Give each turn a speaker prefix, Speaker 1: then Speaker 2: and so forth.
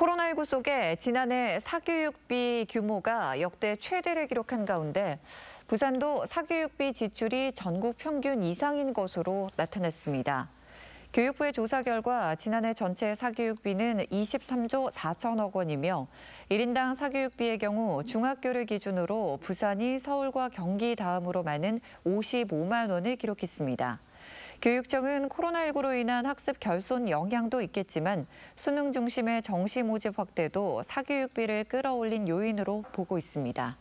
Speaker 1: 코로나19 속에 지난해 사교육비 규모가 역대 최대를 기록한 가운데 부산도 사교육비 지출이 전국 평균 이상인 것으로 나타났습니다. 교육부의 조사 결과 지난해 전체 사교육비는 23조 4천억 원이며 1인당 사교육비의 경우 중학교를 기준으로 부산이 서울과 경기 다음으로 많은 55만 원을 기록했습니다. 교육청은 코로나19로 인한 학습 결손 영향도 있겠지만 수능 중심의 정시 모집 확대도 사교육비를 끌어올린 요인으로 보고 있습니다.